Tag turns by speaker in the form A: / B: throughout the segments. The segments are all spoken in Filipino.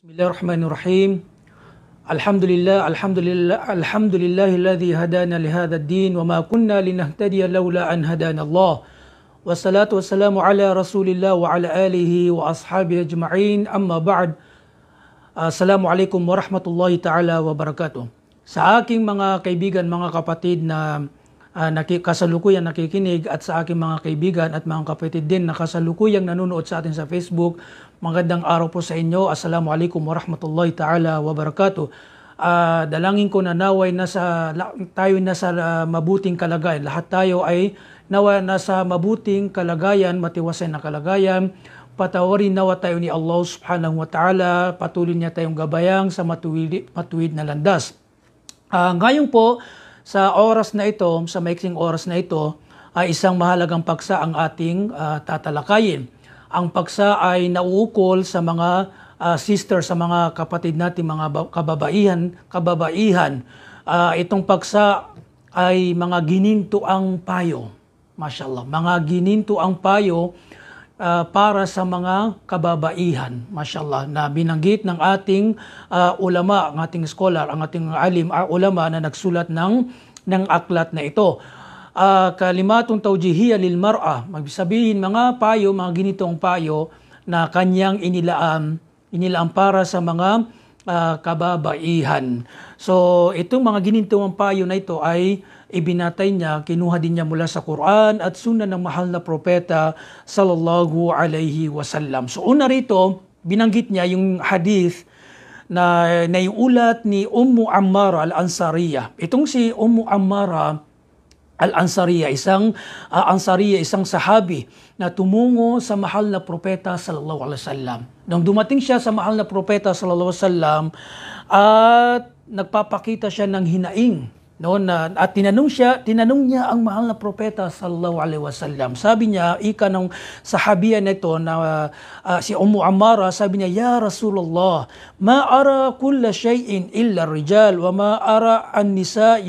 A: Bismillahirrahmanirrahim. Alhamdulillah, alhamdulillah, الرحيم الحمد لله الحمد لله الحمد لله الذي هدانا لهذا الدين وما كنا لنهتدي لولا أن هدانا الله والصلاة والسلام على رسول الله وعلى آله وأصحابه أجمعين أما Assalamu alaikum warahmatullahi ta'ala wabarakatuh. Sa aking mga kaibigan, mga kapatid na uh, naki, kasalukuyang nakikinig at sa aking mga kaibigan at mga kapatid din na kasalukuyang nanonood sa atin sa Facebook, Magandang araw po sa inyo. Assalamualaikum warahmatullahi taala wabarakatuh. Uh, dalangin ko na naway nasa tayo nasa uh, mabuting kalagayan. Lahat tayo ay nawa nasa mabuting kalagayan, matiwasay na kalagayan. Patawarin nawa tayo ni Allah subhanahu wa ta'ala. Patuloy niya tayong gabayang sa matuwid, matuwid na landas. Uh, ngayon po, sa oras na ito, sa maiksing oras na ito, ay isang mahalagang paksa ang ating uh, tatalakayin ang paksa ay nauukol sa mga uh, sister, sa mga kapatid natin, mga kababaihan, kababaihan. Uh, itong paksa ay mga gininto ang payo. Mashallah. Mga gininto ang payo uh, para sa mga kababaihan. Mashallah. Na binanggit ng ating uh, ulama, ng ating scholar, ang ating alim, uh, ulama na nagsulat ng, ng aklat na ito uh, kalimatong tawjihiya lil mar'a. Magsabihin mga payo, mga ginitong payo na kanyang inilaan, inilaan para sa mga uh, kababaihan. So, itong mga ginitong payo na ito ay ibinatay niya, kinuha din niya mula sa Quran at sunan ng mahal na propeta sallallahu alaihi wasallam. So, una rito, binanggit niya yung hadith na naiulat ni Ummu Ammar al-Ansariya. Itong si Ummu Ammara Al-Ansariya, isang uh, Ansariya, isang sahabi na tumungo sa mahal na propeta sallallahu alaihi wasallam. Nang dumating siya sa mahal na propeta sallallahu alaihi wasallam at nagpapakita siya ng hinaing noon na at tinanong siya tinanong niya ang mahal na propeta sallallahu alaihi wasallam sabi niya ika ng sahabiya nito na uh, si Ummu Amara sabi niya ya Rasulullah ma ara kull shay'in illa rijal wa ma ara an nisa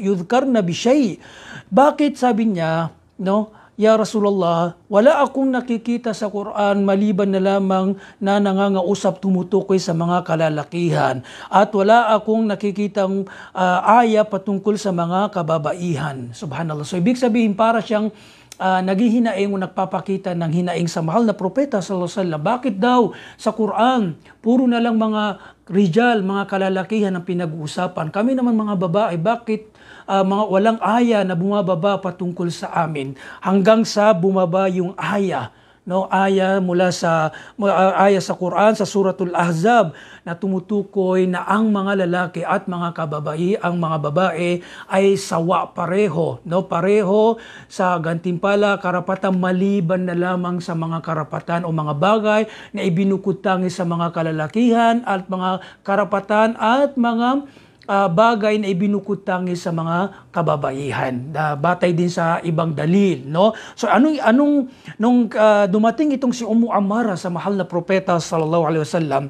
A: yudhkarna bi shay bakit sabi niya no Ya Rasulullah, wala akong nakikita sa Quran maliban na lamang na nangangausap tumutukoy sa mga kalalakihan at wala akong nakikitang uh, aya patungkol sa mga kababaihan. Subhanallah. So ibig sabihin para siyang uh, naghihinaing o nagpapakita ng hinaing sa mahal na propeta sallallahu alaihi wasallam. Bakit daw sa Quran puro na lang mga rijal, mga kalalakihan ang pinag-uusapan? Kami naman mga babae, bakit uh, mga walang aya na bumababa patungkol sa amin hanggang sa bumaba yung aya no aya mula sa uh, aya sa Quran sa suratul Ahzab na tumutukoy na ang mga lalaki at mga kababai ang mga babae ay sawa pareho no pareho sa gantimpala karapatan maliban na lamang sa mga karapatan o mga bagay na ibinukutangi sa mga kalalakihan at mga karapatan at mga uh, bagay na ibinukod tangi sa mga kababaihan. Uh, batay din sa ibang dalil, no? So anong anong nung uh, dumating itong si Umu Amara sa mahal na propeta sallallahu alaihi wasallam,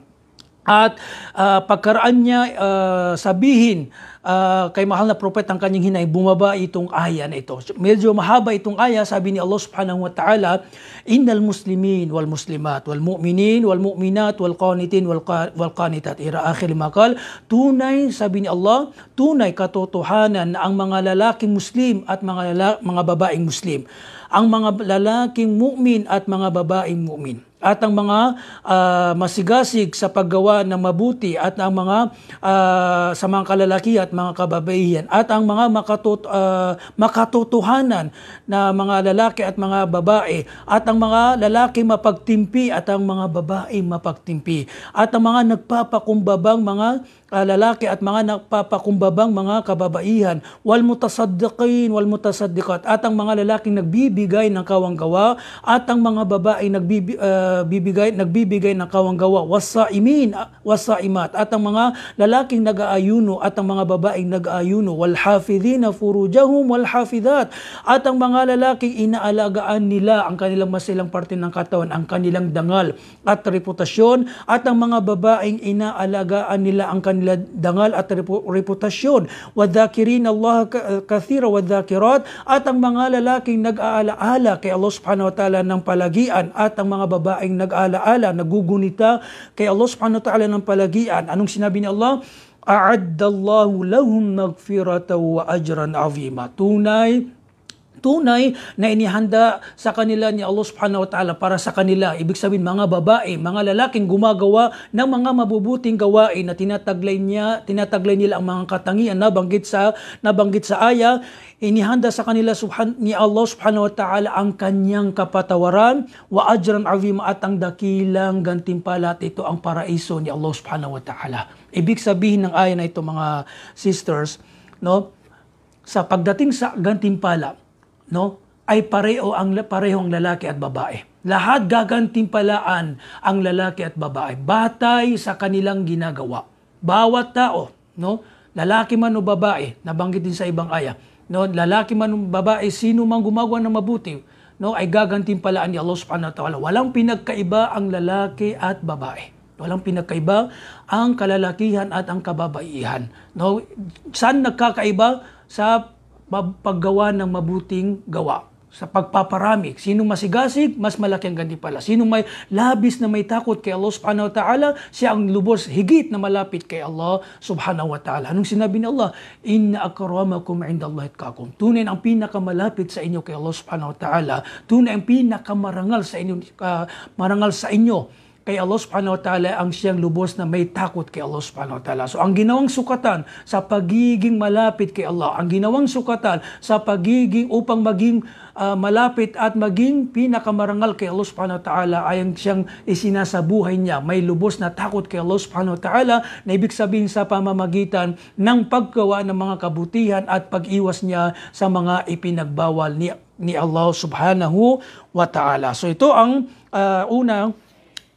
A: at uh, pagkaraan niya uh, sabihin uh, kay mahal na propet ang kanyang hinay, bumaba itong aya na ito. Medyo mahaba itong aya, sabi ni Allah subhanahu wa ta'ala, Innal muslimin wal muslimat wal mu'minin wal mu'minat wal qanitin wal, qa wal qanitat. Ira akhir makal, tunay, sabi ni Allah, tunay katotohanan ang mga lalaking muslim at mga, lala- mga babaeng muslim ang mga lalaking mukmin at mga babaeng mukmin at ang mga uh, masigasig sa paggawa ng mabuti at ang mga uh, sa mga kalalaki at mga kababaihan at ang mga makatut, uh, ah, makatotohanan na mga lalaki at mga babae at ang mga lalaki mapagtimpi at ang mga babae mapagtimpi at ang mga nagpapakumbabang mga Ah, lalaki at mga nagpapakumbabang mga kababaihan wal mutasaddiqin wal mutasaddiqat at ang mga lalaking nagbibigay ng kawanggawa at ang mga babae nagbibigay uh, bibigay, nagbibigay ng kawanggawa wasaimin ah, wasaimat at ang mga lalaking nag-aayuno at ang mga babaeng nag-aayuno wal hafidhina furujahum wal hafidhat at ang mga lalaking inaalagaan nila ang kanilang masilang parte ng katawan ang kanilang dangal at reputasyon at ang mga babaeng inaalagaan nila ang kanilang dangal at reputasyon. Wadhakirin Allah kathira wadhakirat at ang mga lalaking nag-aalaala kay Allah subhanahu wa ta'ala ng palagian at ang mga babaeng nag-aalaala, nagugunita kay Allah subhanahu wa ta'ala ng palagian. Anong sinabi ni Allah? A'addallahu lahum magfiratan wa ajran azima. Tunay tunay na inihanda sa kanila ni Allah subhanahu wa ta'ala para sa kanila. Ibig sabihin mga babae, mga lalaking gumagawa ng mga mabubuting gawain na tinataglay niya, tinataglay nila ang mga katangian na banggit sa nabanggit sa aya inihanda sa kanila subhan, ni Allah subhanahu wa ta'ala ang kanyang kapatawaran wa ajran azim at ang dakilang gantimpala at ito ang paraiso ni Allah subhanahu wa ta'ala. Ibig sabihin ng aya na ito mga sisters, no? Sa pagdating sa gantimpala, no, ay pareho ang parehong lalaki at babae. Lahat gagantimpalaan ang lalaki at babae batay sa kanilang ginagawa. Bawat tao, no, lalaki man o babae, nabanggit din sa ibang aya, no, lalaki man o babae, sino mang gumagawa ng mabuti, no, ay gagantimpalaan ni Allah Subhanahu wa taala. Walang pinagkaiba ang lalaki at babae. Walang pinagkaiba ang kalalakihan at ang kababaihan. No, saan nagkakaiba sa paggawa ng mabuting gawa sa pagpaparami. Sino masigasig, mas malaki ang ganti pala. Sinong may labis na may takot kay Allah subhanahu wa ta'ala, siya ang lubos higit na malapit kay Allah subhanahu wa ta'ala. Anong sinabi ni Allah? Inna akramakum inda Allah itkakum. Tunay ang pinakamalapit sa inyo kay Allah subhanahu wa ta'ala. Tunay ang pinakamarangal sa inyo, uh, marangal sa inyo kay Allah subhanahu wa ta'ala ang siyang lubos na may takot kay Allah subhanahu wa ta'ala. So ang ginawang sukatan sa pagiging malapit kay Allah, ang ginawang sukatan sa pagiging upang maging uh, malapit at maging pinakamarangal kay Allah subhanahu wa ta'ala ay ang siyang isinasabuhay niya. May lubos na takot kay Allah subhanahu wa ta'ala na ibig sabihin sa pamamagitan ng paggawa ng mga kabutihan at pag-iwas niya sa mga ipinagbawal ni, ni Allah subhanahu wa ta'ala. So ito ang uh, unang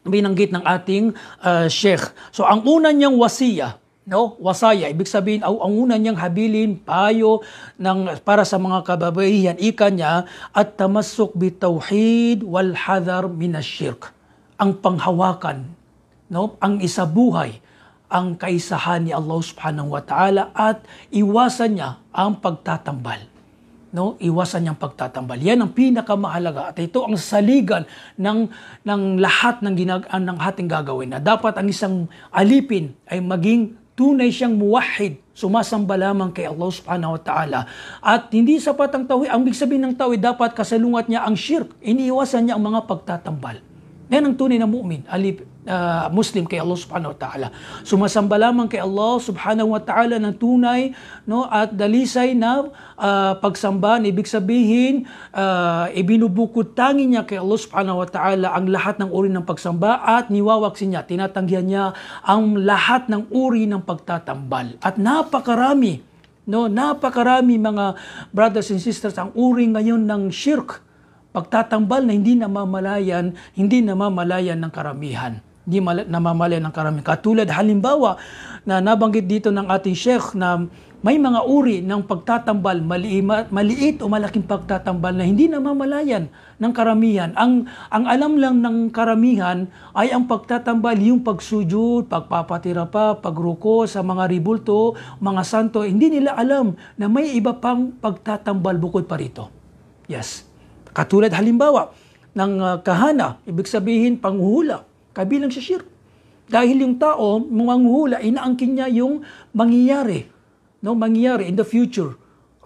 A: binanggit ng ating uh, sheikh. So ang una niyang wasiya, no? Wasaya, ibig sabihin ang, ang una niyang habilin, payo ng para sa mga kababaihan ika niya at tamassuk bi tauhid wal hadar min shirk Ang panghawakan, no? Ang isabuhay ang kaisahan ni Allah Subhanahu wa Ta'ala at iwasan niya ang pagtatambal. No, iwasan niyang pagtatambal. Yan ang pinakamahalaga at ito ang saligan ng ng lahat ng ginag ah, ng ating gagawin na dapat ang isang alipin ay maging tunay siyang muwahid, sumasamba lamang kay Allah subhanahu wa ta'ala. At hindi sapat ang tawhid, ang big sabihin ng tawhid, dapat kasalungat niya ang shirk, iniiwasan niya ang mga pagtatambal. Yan ang tunay na mu'min, alipin uh, Muslim kay Allah subhanahu wa ta'ala. Sumasamba lamang kay Allah subhanahu wa ta'ala ng tunay no, at dalisay na uh, pagsamba. Ibig sabihin, uh, ibinubukod tangi niya kay Allah subhanahu wa ta'ala ang lahat ng uri ng pagsamba at niwawaksin niya, tinatanggihan niya ang lahat ng uri ng pagtatambal. At napakarami No, napakarami mga brothers and sisters ang uri ngayon ng shirk, pagtatambal na hindi namamalayan, hindi namamalayan ng karamihan di namamalayan ng karamihan. Katulad halimbawa na nabanggit dito ng ating Sheikh na may mga uri ng pagtatambal, mali, maliit o malaking pagtatambal na hindi namamalayan ng karamihan. Ang, ang alam lang ng karamihan ay ang pagtatambal, yung pagsujud, pagpapatira pa, pagruko sa mga ribulto, mga santo. Hindi nila alam na may iba pang pagtatambal bukod pa rito. Yes. Katulad halimbawa ng ah, kahana, ibig sabihin panghuhula, kabilang sa Shir. Dahil yung tao, manguhula, inaangkin niya yung mangyayari. No, mangyayari in the future.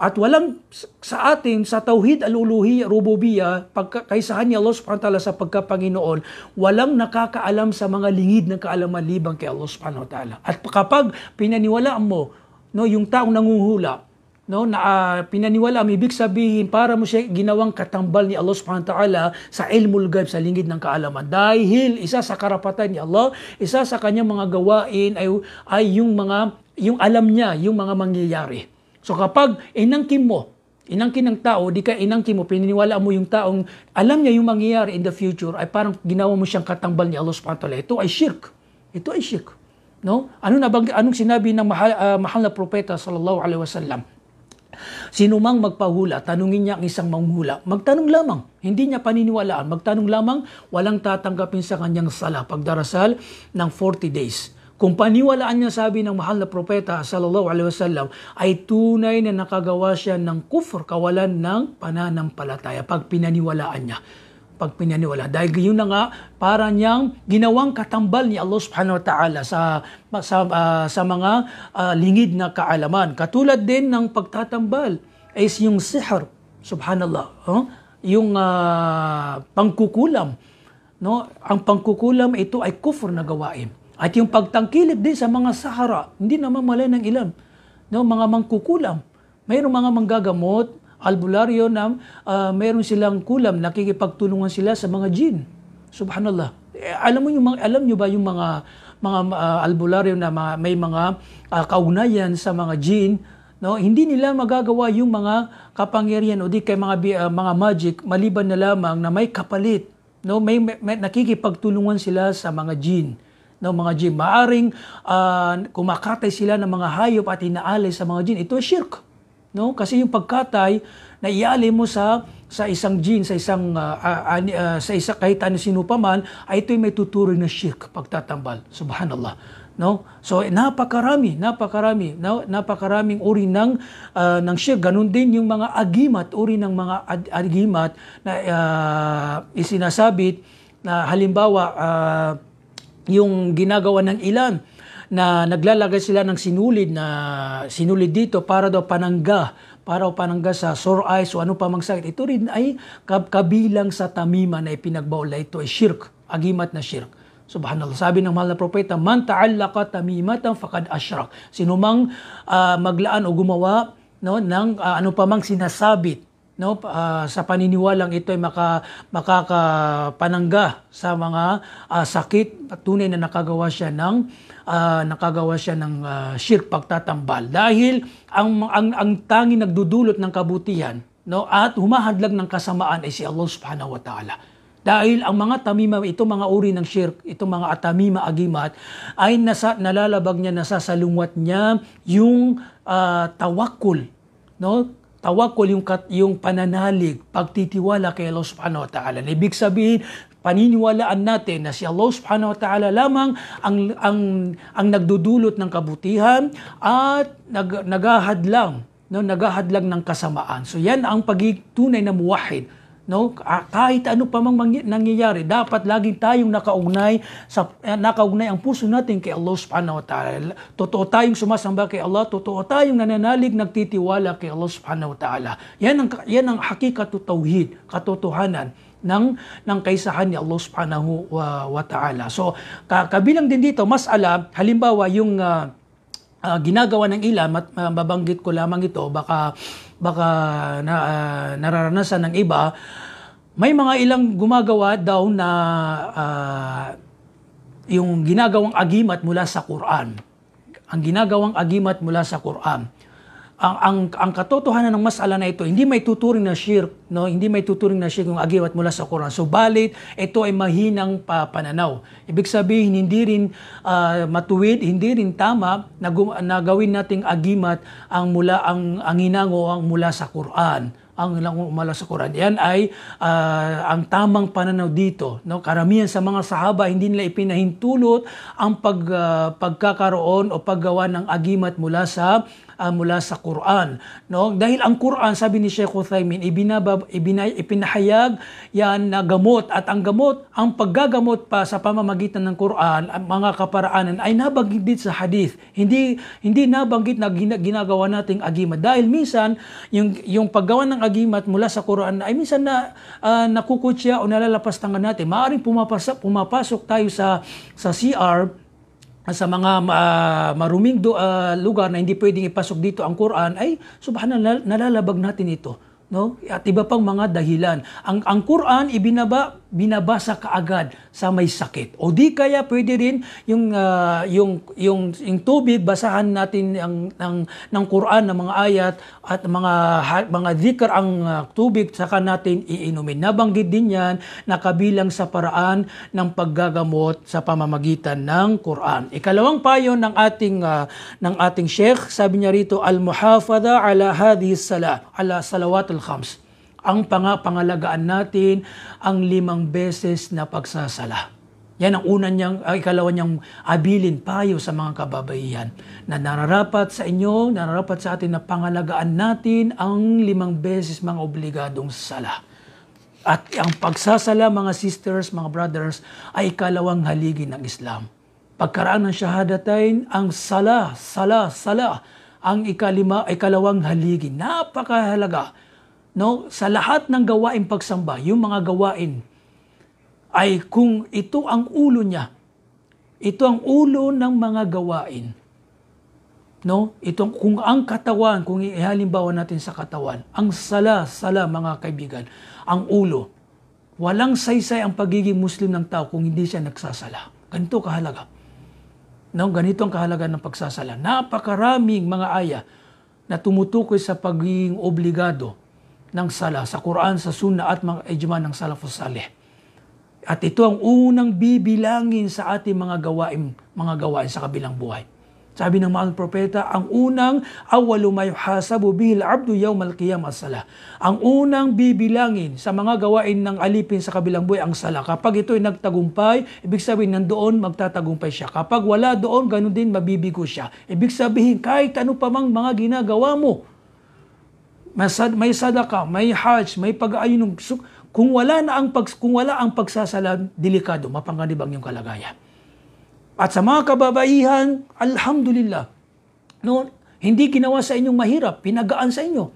A: At walang sa atin, sa Tauhid al-Uluhi, Rububiya, pagkaisahan kaysa niya Allah subhanahu wa ta'ala sa pagkapanginoon, walang nakakaalam sa mga lingid ng kaalaman libang kay Allah subhanahu wa ta'ala. At kapag pinaniwalaan mo no, yung taong nanguhula, no na uh, pinaniwala ibig sabihin para mo siya ginawang katambal ni Allah Subhanahu taala sa ilmul ghaib sa lingid ng kaalaman dahil isa sa karapatan ni Allah isa sa kanyang mga gawain ay ay yung mga yung alam niya yung mga mangyayari so kapag inangkin mo inangkin ng tao, di ka inangkin mo, pininiwala mo yung taong alam niya yung mangyayari in the future, ay parang ginawa mo siyang katambal ni Allah subhanahu ta'ala. Ito ay shirk. Ito ay shirk. No? Ano na bang, anong sinabi ng mahal, uh, mahal na propeta sallallahu alaihi wasallam? Sino mang magpahula, tanungin niya ang isang manghula, magtanong lamang. Hindi niya paniniwalaan, magtanong lamang, walang tatanggapin sa kanyang sala pagdarasal ng 40 days. Kung paniwalaan niya sabi ng mahal na propeta sallallahu alaihi wasallam ay tunay na nakagawa siya ng kufr kawalan ng pananampalataya pag pinaniwalaan niya pagpinaniwala. Dahil yun na nga para niyang ginawang katambal ni Allah subhanahu wa ta'ala sa, sa, uh, sa mga uh, lingid na kaalaman. Katulad din ng pagtatambal ay yung sihr, subhanallah, huh? yung uh, pangkukulam. No? Ang pangkukulam ito ay kufr na gawain. At yung pagtangkilik din sa mga sahara, hindi naman malay ng ilan. No, mga mangkukulam. Mayroong mga manggagamot, albularyo na uh, ah, mayroon silang kulam, nakikipagtulungan sila sa mga jin. Subhanallah. Eh, alam mo yung mga, alam niyo ba yung mga mga uh, albularyo na mga, may mga uh, kaugnayan sa mga jin, no? Hindi nila magagawa yung mga kapangyarihan o di kay mga uh, mga magic maliban na lamang na may kapalit, no? May, may, may nakikipagtulungan sila sa mga jin ng mga jin. Maaring uh, kumakatay sila ng mga hayop at inaalay sa mga jin. Ito ay shirk. No? Kasi yung pagkatay, na naiali mo sa sa isang jin, sa isang uh, uh, uh, sa isa kahit ano sino pa man, ay ito'y may tuturing na shirk pagtatambal. Subhanallah. No? So eh, napakarami, napakarami, no? napakaraming uri ng uh, ng shirk. Ganun din yung mga agimat, uri ng mga ag- agimat na uh, isinasabit na halimbawa uh, yung ginagawa ng ilan na naglalagay sila ng sinulid na sinulid dito para daw panangga para o panangga sa sore eyes o ano pa mang sakit. Ito rin ay kabilang sa tamima na ipinagbawal ito ay shirk, agimat na shirk. Subhanallah, sabi ng mahal na propeta, Man ta'allaka tamimatan fakad ashrak. Sino mang uh, maglaan o gumawa no, ng uh, ano pa mang sinasabit no uh, sa paniniwalang ito ay maka makakapanangga sa mga uh, sakit tunay na nakagawa siya ng uh, nakagawa siya ng uh, ah, sheer pagtatambal dahil ang ang ang tangi nagdudulot ng kabutihan no at humahadlag ng kasamaan ay si Allah Subhanahu wa Ta'ala. Dahil ang mga tamima, ito mga uri ng shirk, itong mga atamima agimat, ay nasa, nalalabag niya, nasasalungat niya yung uh, ah, tawakul. No? Tawakul yung, yung pananalig, pagtitiwala kay Allah subhanahu wa ta'ala. Ibig sabihin, paniniwalaan natin na si Allah Subhanahu wa Ta'ala lamang ang ang ang nagdudulot ng kabutihan at nag, nagahadlang, no nagahadlang ng kasamaan. So yan ang pagtunay na muwahhid. No, ah, kahit ano pa mang nangyayari, dapat laging tayong nakaugnay sa eh, nakaugnay ang puso natin kay Allah Subhanahu wa Ta'ala. Totoo tayong sumasamba kay Allah, totoo tayong nananalig, nagtitiwala kay Allah Subhanahu wa Ta'ala. Yan ang yan ang hakikat tauhid, katotohanan ng ng kaisahan ni Allah Subhanahu wa, wa Ta'ala. So kabilang din dito masala halimbawa yung uh, uh, ginagawa ng ilan at mababanggit ko lamang ito baka baka na, uh, nararanasan ng iba may mga ilang gumagawa daw na uh, yung ginagawang agimat mula sa Quran. Ang ginagawang agimat mula sa Quran ang, ang, ang katotohanan ng masala na ito, hindi may tuturing na shirk, no? hindi may tuturing na shirk yung agiwat mula sa Quran. So, so, ito ay mahinang pa, pananaw. Ibig sabihin, hindi rin uh, matuwid, hindi rin tama na, na gawin nating agimat ang mula ang, ang hinango ang mula sa Quran ang ilang umala sa Quran. Yan ay uh, ang tamang pananaw dito. No? Karamihan sa mga sahaba, hindi nila ipinahintulot ang pag, uh, pagkakaroon o paggawa ng agimat mula sa uh, mula sa Quran. No? Dahil ang Quran, sabi ni Sheikh Uthaymin, ibinabab, ibinay, ipinahayag yan na gamot. At ang gamot, ang paggagamot pa sa pamamagitan ng Quran, ang mga kaparaanan ay nabanggit din sa hadith. Hindi, hindi nabanggit na ginagawa nating agimat. Dahil minsan, yung, yung paggawa ng ang agimat mula sa Quran ay minsan na uh, ah, nakukutya o nalalapastangan natin. Maaring pumapasok, pumapasok tayo sa, sa CR, sa mga uh, maruming do, uh, lugar na hindi pwedeng ipasok dito ang Quran ay subhanallah nalalabag natin ito no at iba pang mga dahilan ang ang Quran ibinaba binabasa kaagad sa may sakit. O di kaya pwede rin yung uh, yung yung yung tubig basahan natin ang ng ng Quran ng mga ayat at mga mga zikr ang uh, tubig saka natin iinumin. Nabanggit din 'yan kabilang sa paraan ng paggagamot sa pamamagitan ng Quran. Ikalawang payo ng ating uh, ng ating Sheikh, sabi niya rito al muhafaza ala hadhihi sala ala salawatul khams ang pangapangalagaan natin ang limang beses na pagsasala. Yan ang una niyang, ay ikalawa niyang abilin payo sa mga kababaihan na nararapat sa inyo, nararapat sa atin na pangalagaan natin ang limang beses mga obligadong sala. At ang pagsasala mga sisters, mga brothers ay ikalawang haligi ng Islam. Pagkaraan ng shahadatain, ang sala, sala, sala, ang ikalima, ikalawang haligi. Napakahalaga no, sa lahat ng gawain pagsamba, yung mga gawain ay kung ito ang ulo niya, ito ang ulo ng mga gawain. No? Itong kung ang katawan, kung ihalimbawa natin sa katawan, ang sala, sala mga kaibigan, ang ulo. Walang saysay ang pagiging Muslim ng tao kung hindi siya nagsasala. Ganito kahalaga. No, ganito ang kahalaga ng pagsasala. Napakaraming mga aya na tumutukoy sa pagiging obligado ng sala sa Quran, sa Sunna at mga ijma ng Salafus Saleh. At ito ang unang bibilangin sa ating mga gawain, mga gawain sa kabilang buhay. Sabi ng mga propeta, ang unang awalu mayuhasabu bihil abdu yawmal qiyamah sala. Ang unang bibilangin sa mga gawain ng alipin sa kabilang buhay ang sala. Kapag ito'y nagtagumpay, ibig sabihin nandoon magtatagumpay siya. Kapag wala doon, ganun din mabibigo siya. Ibig sabihin, kahit ano pa mang mga ginagawa mo, masad, may sadaka, may hajj, may pag-aayon ng suk. Kung wala na ang pag, kung wala ang pagsasalam, delikado, mapanganib ang iyong kalagayan. At sa mga kababaihan, alhamdulillah. No, hindi ginawa sa inyong mahirap, pinagaan sa inyo.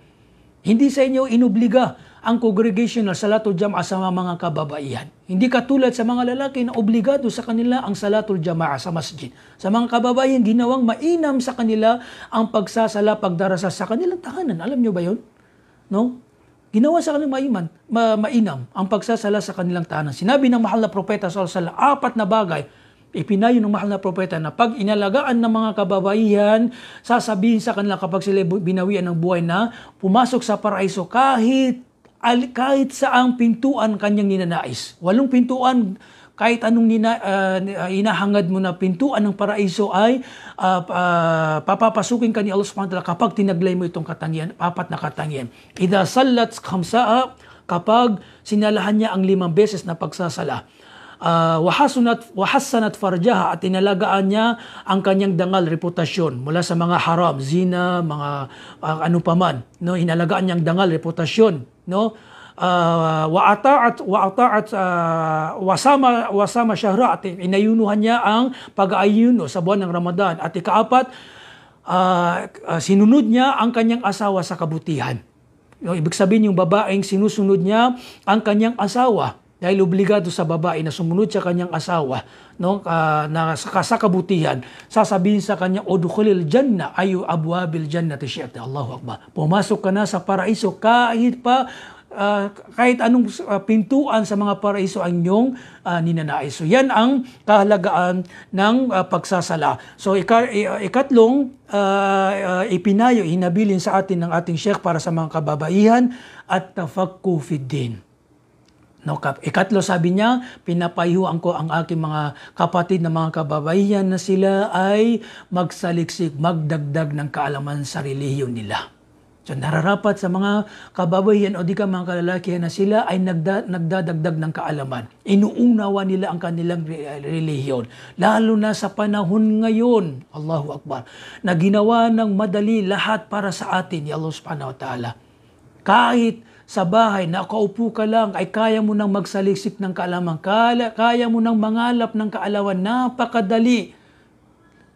A: Hindi sa inyo inobliga ang congregational salatul jama'a sa mga kababaihan. Hindi katulad sa mga lalaki na obligado sa kanila ang salatul jama'a sa masjid. Sa mga kababaihan, ginawang mainam sa kanila ang pagsasala, pagdarasa sa kanilang tahanan. Alam nyo ba yun? No? Ginawa sa kanilang maiman, ma- mainam ang pagsasala sa kanilang tahanan. Sinabi ng mahal na propeta sa apat na bagay Ipinayo ng mahal na propeta na pag inalagaan ng mga kababaihan, sasabihin sa kanila kapag sila binawian ng buhay na pumasok sa paraiso kahit kahit ang pintuan kanyang ninanais. Walong pintuan, kahit anong nina, uh, ah, ah, inahangad mo na pintuan ng paraiso ay uh, uh, papapasukin ka ni Allah subhanahu kapag tinaglay mo itong katangian, apat na katangian. Ida salat khamsa'a kapag sinalahan niya ang limang beses na pagsasala uh, wahasunat, wahasanat farjaha at tinalagaan niya ang kanyang dangal reputasyon mula sa mga haram, zina, mga uh, ano paman. No? Inalagaan niyang dangal reputasyon. No? Uh, ah, waataat waataat uh, wasama wasama syahra at inayunuhan niya ang pag-aayuno sa buwan ng Ramadan at ikaapat uh, sinunod niya ang kanyang asawa sa kabutihan. Ibig sabihin yung babaeng sinusunod niya ang kanyang asawa dahil obligado sa babae na sumunod sa kanyang asawa no uh, na sa kasakabutihan sasabihin sa kanya udkhulil janna ayu abwabil jannati syi'ta Allahu akbar pumasok ka na sa paraiso kahit pa uh, kahit anong uh, pintuan sa mga paraiso ang inyong uh, ah, ninanais. So yan ang kahalagaan ng uh, pagsasala. So ika, ikatlong uh, uh, ipinayo, hinabilin sa atin ng ating Sheikh para sa mga kababaihan at tafakku din No, kap ikatlo sabi niya, pinapayuhan ko ang aking mga kapatid na mga kababayan na sila ay magsaliksik, magdagdag ng kaalaman sa relihiyon nila. So nararapat sa mga kababayan o di ka mga kalalakihan na sila ay nagda, nagdadagdag ng kaalaman. Inuunawa nila ang kanilang re- Lalo na sa panahon ngayon, Allahu Akbar, na ginawa ng madali lahat para sa atin ni Allah subhanahu wa ta'ala. Kahit sa bahay, nakaupo ka lang, ay kaya mo nang magsaliksik ng kaalaman, kaya, kaya mo nang mangalap ng kaalaman, napakadali.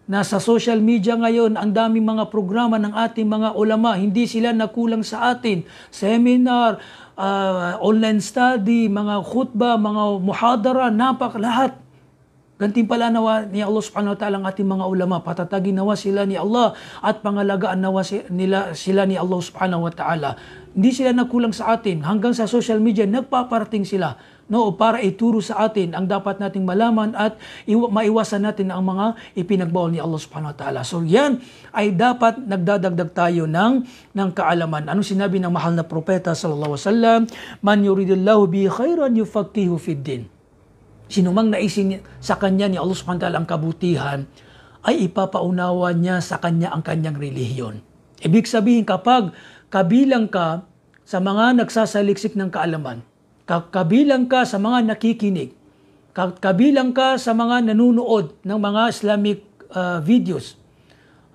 A: Na sa social media ngayon, ang daming mga programa ng ating mga ulama, hindi sila nakulang sa atin. Seminar, uh, online study, mga khutbah, mga muhadara, napak lahat Gantimpala nawa ni Allah subhanahu wa ta'ala ang ating mga ulama. Patatagin nawa sila ni Allah at pangalagaan nawa nila, sila ni Allah subhanahu wa ta'ala. Hindi sila nakulang sa atin. Hanggang sa social media, nagpaparating sila no para ituro sa atin ang dapat nating malaman at iwa- maiwasan natin ang mga ipinagbawal ni Allah Subhanahu wa taala. So yan ay dapat nagdadagdag tayo ng ng kaalaman. Anong sinabi ng mahal na propeta sallallahu alaihi wasallam? Man yuridillahu bi khairan yufaqihu fid din sinumang naisin sa kanya ni Allah subhanahu ta'ala ang kabutihan, ay ipapaunawa niya sa kanya ang kanyang relihiyon. Ibig sabihin, kapag kabilang ka sa mga nagsasaliksik ng kaalaman, kabilang ka sa mga nakikinig, kabilang ka sa mga nanunood ng mga Islamic uh, videos,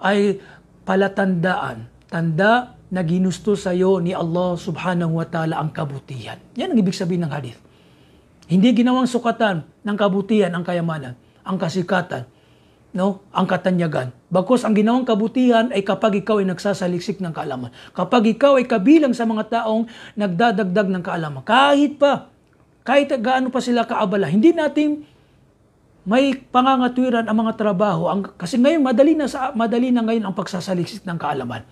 A: ay palatandaan, tanda na ginusto sa iyo ni Allah subhanahu wa ta'ala ang kabutihan. Yan ang ibig sabihin ng hadith. Hindi ginawang sukatan ng kabutihan ang kayamanan, ang kasikatan, no? ang katanyagan. Bagkus ang ginawang kabutihan ay kapag ikaw ay nagsasaliksik ng kaalaman. Kapag ikaw ay kabilang sa mga taong nagdadagdag ng kaalaman. Kahit pa, kahit gaano pa sila kaabala, hindi natin may pangangatwiran ang mga trabaho. Ang, kasi ngayon, madali na, sa, madali na ngayon ang pagsasaliksik ng kaalaman.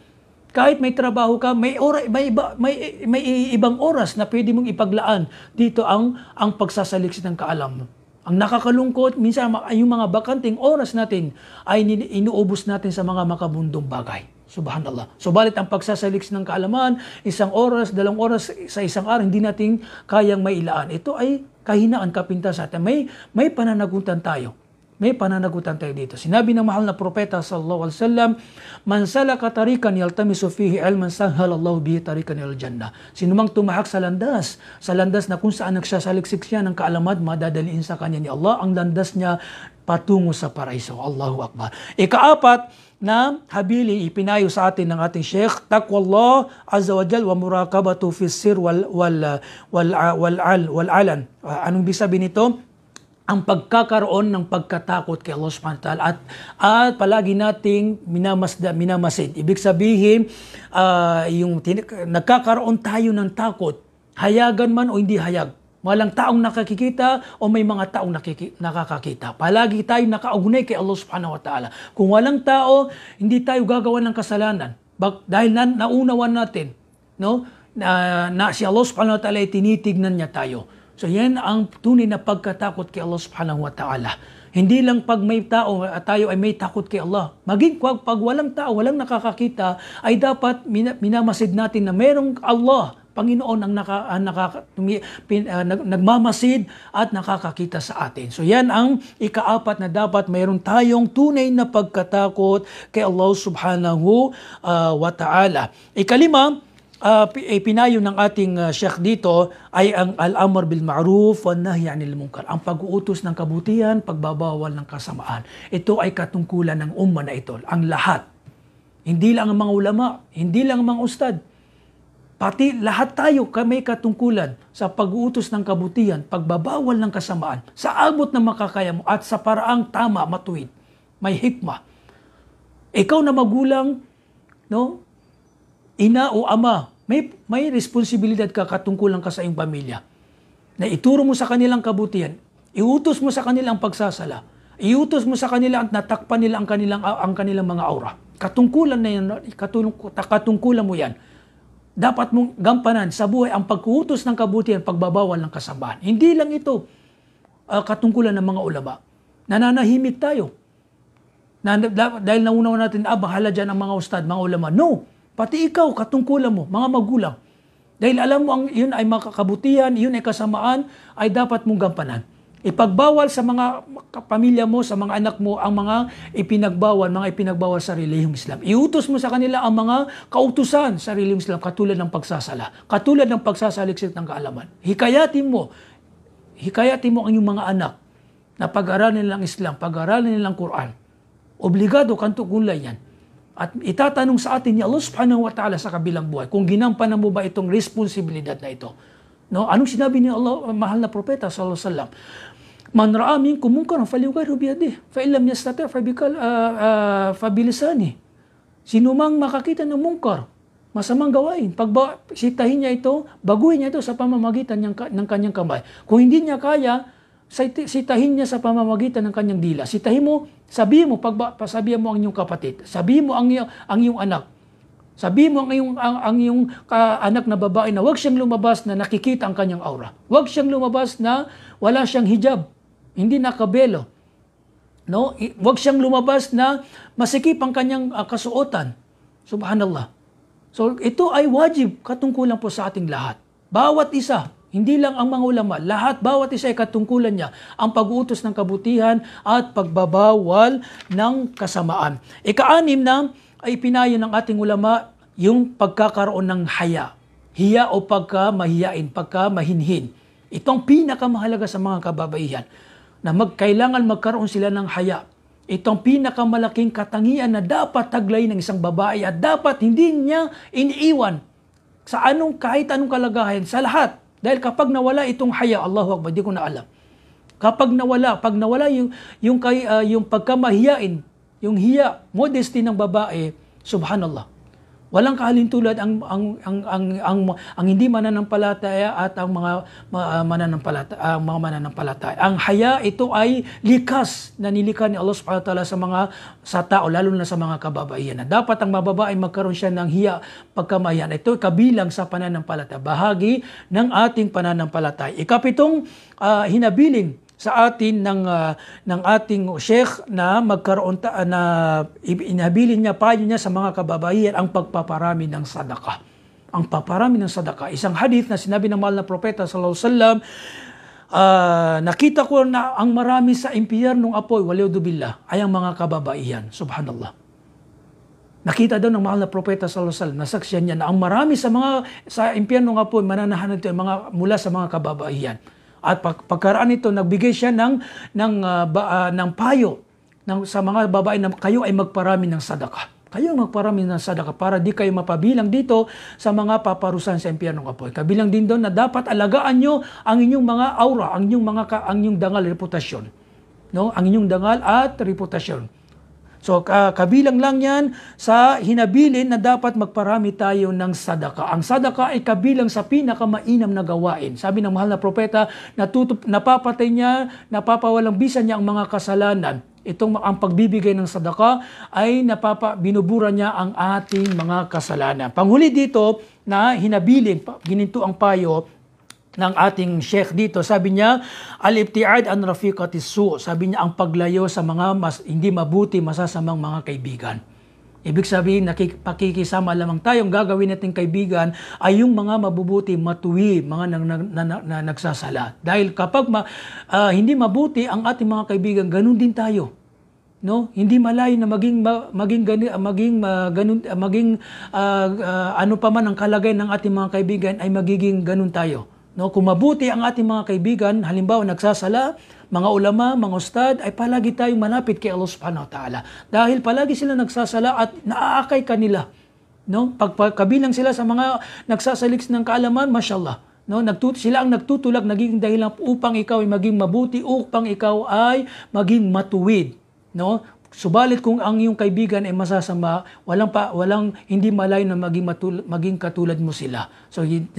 A: Kahit may trabaho ka, may oras, may iba, may may ibang oras na pwede mong ipaglaan dito ang ang pagsasaliksi ng kaalam. Ang nakakalungkot, minsan yung mga bakanting oras natin ay inuubos natin sa mga makabundong bagay. Subhanallah. Subalit ang pagsasaliks ng kaalaman, isang oras, dalawang oras sa isang araw, hindi natin kayang mailaan. Ito ay kahinaan kapinta sa atin. May, may pananagutan tayo. May pananagutan tayo dito. Sinabi ng mahal na propeta sallallahu alaihi wasallam, "Man salaka tariqan yaltamisu fihi ilman sahhalallahu bihi tariqan ilal jannah." Sinumang tumahak sa landas, sa landas na kung saan nagsasaliksik siya ng kaalaman, madadaliin sa kanya ni Allah ang landas niya patungo sa paraiso. Allahu akbar. Ikaapat, na habili ipinayo sa atin ng ating Sheikh taqwallah azza wa jal wa muraqabatu fi sir wal wal wal wal, wal, wal, wal alan anong ibig sabihin nito ang pagkakaroon ng pagkatakot kay Allah Subhanahu wa Ta'ala at at palagi nating minamasda minamasid. Ibig sabihin, uh, yung nagkakaroon tayo ng takot, hayagan man o hindi hayag. Walang taong nakakikita o may mga taong nakiki- nakakakita. Palagi tayo nakaugnay kay Allah Subhanahu wa Ta'ala. Kung walang tao, hindi tayo gagawa ng kasalanan. Bak- dahil na- naunawan natin, no? Na, na si Allah Subhanahu wa Ta'ala ay tinitignan niya tayo. So yan ang tunay na pagkatakot kay Allah subhanahu wa ta'ala. Hindi lang pag may tao at ah, tayo ay may takot kay Allah. Maging pag, pag walang tao, walang nakakakita, ay dapat minamasid natin na merong Allah, Panginoon ang naka, uh, naka, tumi, pin, uh, nag, nagmamasid at nakakakita sa atin. So yan ang ikaapat na dapat mayroon tayong tunay na pagkatakot kay Allah subhanahu uh, wa ta'ala. Ikalima, uh, pinayo ng ating uh, Sheikh dito ay ang al-amr bil ma'ruf wa nahy 'anil munkar. Ang pag-uutos ng kabutihan, pagbabawal ng kasamaan. Ito ay katungkulan ng umma na ito, ang lahat. Hindi lang ang mga ulama, hindi lang ang mga ustad. Pati lahat tayo kami katungkulan sa pag-uutos ng kabutihan, pagbabawal ng kasamaan, sa abot ng makakaya mo at sa paraang tama, matuwid, may hikma. Ikaw na magulang, no? ina o ama, may, may responsibilidad ka katungkulan ka sa iyong pamilya na ituro mo sa kanilang kabutihan, iutos mo sa kanila ang pagsasala, iutos mo sa kanila at natakpan nila ang kanilang, ah, ang kanilang mga aura. Katungkulan na yan, katungkulan mo yan. Dapat mong gampanan sa buhay ang pagkuutos ng kabutihan, pagbabawal ng kasambahan. Hindi lang ito uh, katungkulan ng mga ulama. Nananahimik tayo. Na, dahil naunawa natin, ah, bahala dyan ang mga ustad, mga ulama. No! Pati ikaw, katungkulan mo, mga magulang. Dahil alam mo, ang, yun ay makakabutihan, yun ay kasamaan, ay dapat mong gampanan. Ipagbawal sa mga pamilya mo, sa mga anak mo, ang mga ipinagbawal, mga ipinagbawal sa relihiyong Islam. Iutos mo sa kanila ang mga kautusan sa relihiyong Islam, katulad ng pagsasala, katulad ng pagsasaliksik ng kaalaman. Hikayatin mo, hikayatin mo ang iyong mga anak na pag-aralan nilang Islam, pag-aralan nilang Quran. Obligado kang tukulay yan. At itatanong sa atin ni Allah subhanahu wa ta'ala sa kabilang buhay, kung ginampanan mo ba itong responsibilidad na ito? No? Anong sinabi ni Allah, mahal na propeta sallallahu alaihi wasallam? Man ra'a minkum munkaran falyughayyirhu bi yadihi, fa illam yastati' fa bikal uh, uh, Sino mang makakita ng munkar, masamang gawain. Pag sitahin niya ito, baguhin niya ito sa pamamagitan ng, ng kanyang kamay. Kung hindi niya kaya, sitahin niya sa pamamagitan ng kanyang dila. Sitahin mo, sabi mo, pag, pasabihan mo ang iyong kapatid, sabi mo ang, iyong, ang iyong anak, sabi mo ang iyong, ang, ang iyong anak na babae na huwag siyang lumabas na nakikita ang kanyang aura. Huwag siyang lumabas na wala siyang hijab, hindi nakabelo. No? Huwag siyang lumabas na masikip ang kanyang uh, kasuotan. Subhanallah. So ito ay wajib katungkulan po sa ating lahat. Bawat isa, hindi lang ang mga ulama, lahat bawat isa ay katungkulan niya ang pag-uutos ng kabutihan at pagbabawal ng kasamaan. ika Ikaanim na ay pinayo ng ating ulama yung pagkakaroon ng haya. Hiya o pagka mahiyain, pagka mahinhin. Itong pinakamahalaga sa mga kababaihan na magkailangan magkaroon sila ng haya. Itong pinakamalaking katangian na dapat taglay ng isang babae at dapat hindi niya iniiwan sa anong kahit anong kalagayan sa lahat dahil kapag nawala itong haya, Allahu Akbar, di ko na alam. Kapag nawala, pag nawala yung, yung, kay, uh, yung pagkamahiyain, yung hiya, modesty ng babae, subhanallah, Walang kahalintulad ang ang ang ang ang, ang hindi mananampalataya at ang mga uh, ah, mananampalataya, ang ah, mga mananampalataya. Ang haya ito ay likas na nilikha ni Allah Subhanahu wa taala sa mga sa tao lalo na sa mga kababaihan. Na dapat ang mababa ay magkaroon siya ng hiya pagkamayan. Ito ay kabilang sa pananampalataya, bahagi ng ating pananampalataya. Ikapitong uh, ah, hinabiling sa atin ng uh, ng ating sheikh na magkaroon ta, na inabilin niya payo niya sa mga kababaihan ang pagpaparami ng sadaka. Ang paparami ng sadaka. Isang hadith na sinabi ng mahal na propeta sallallahu alaihi wasallam, uh, nakita ko na ang marami sa impyernong apoy walaw billah ay ang mga kababaihan. Subhanallah. Nakita daw ng mahal na propeta sallallahu alaihi wasallam nasaksihan niya na ang marami sa mga sa impyerno nga po mananahan nito mga mula sa mga kababaihan. At pag pagkaraan nito, nagbigay siya ng, ng, uh, ba, uh, ng payo ng, sa mga babae na kayo ay magparami ng sadaka. Kayo magparami ng sadaka para di kayo mapabilang dito sa mga paparusan sa impyernong apoy. Kabilang din doon na dapat alagaan nyo ang inyong mga aura, ang inyong, mga, ang inyong dangal reputasyon. No? Ang inyong dangal at reputasyon. So uh, kabilang lang yan sa hinabilin na dapat magparami tayo ng sadaka. Ang sadaka ay kabilang sa pinakamainam na gawain. Sabi ng mahal na propeta, natutup, napapatay niya, napapawalang bisa niya ang mga kasalanan. Itong ang pagbibigay ng sadaka ay napapa, binubura niya ang ating mga kasalanan. Panghuli dito na hinabilin, gininto ang payo ng ating sheikh dito. Sabi niya, al-ibtiad an rafiqati su. Sabi niya, ang paglayo sa mga mas, hindi mabuti, masasamang mga kaibigan. Ibig sabihin, nakikisama lamang tayong gagawin nating kaibigan ay yung mga mabubuti, matuwi, mga nang, na, na, na, na, nagsasala. Dahil kapag ma, uh, hindi mabuti ang ating mga kaibigan, ganun din tayo no hindi malayo na maging maging gani, maging uh, ganun ah, maging uh, uh, ano pa man ang kalagayan ng ating mga kaibigan ay magiging ganun tayo No, kung mabuti ang ating mga kaibigan, halimbawa nagsasala, mga ulama, mga ustad, ay palagi tayong malapit kay Allah subhanahu wa ta'ala. Dahil palagi sila nagsasala at naaakay kanila. No? Pagkabilang sila sa mga nagsasaliks ng kaalaman, mashallah. No? Nagtut sila ang nagtutulak, naging dahilan upang ikaw ay maging mabuti, upang ikaw ay maging matuwid. No? Subalit kung ang iyong kaibigan ay masasama, walang pa, walang hindi malayo na maging, matul, maging katulad mo sila. So yan,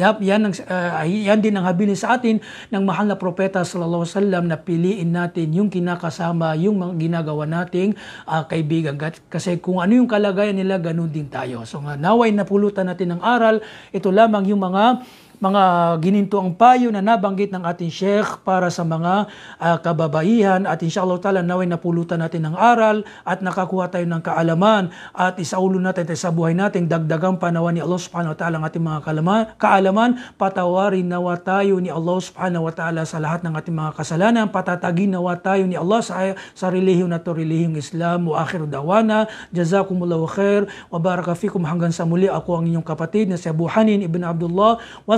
A: ang, uh, yan din ang habilin sa atin ng mahal na propeta sallallahu alaihi wasallam na piliin natin yung kinakasama, yung mga ginagawa nating uh, kaibigan. Kasi kung ano yung kalagayan nila, ganun din tayo. So naway napulutan natin ng aral, ito lamang yung mga mga gininto ang payo na nabanggit ng ating Sheikh para sa mga uh, kababaihan at inshallah ta'ala naway napulutan natin ng aral at nakakuha tayo ng kaalaman at isaulo natin sa buhay natin dagdagang panawa ni Allah subhanahu wa ta'ala ang ating mga kaalaman, kaalaman patawarin nawa tayo ni Allah subhanahu wa ta'ala sa lahat ng ating mga kasalanan patatagin nawa tayo ni Allah sa, sa relihiyon na to relihiyong Islam wa akhir dawana jazakumullahu khair wa baraka fikum hanggang sa muli ako ang inyong kapatid na si Abu Hanin ibn Abdullah wa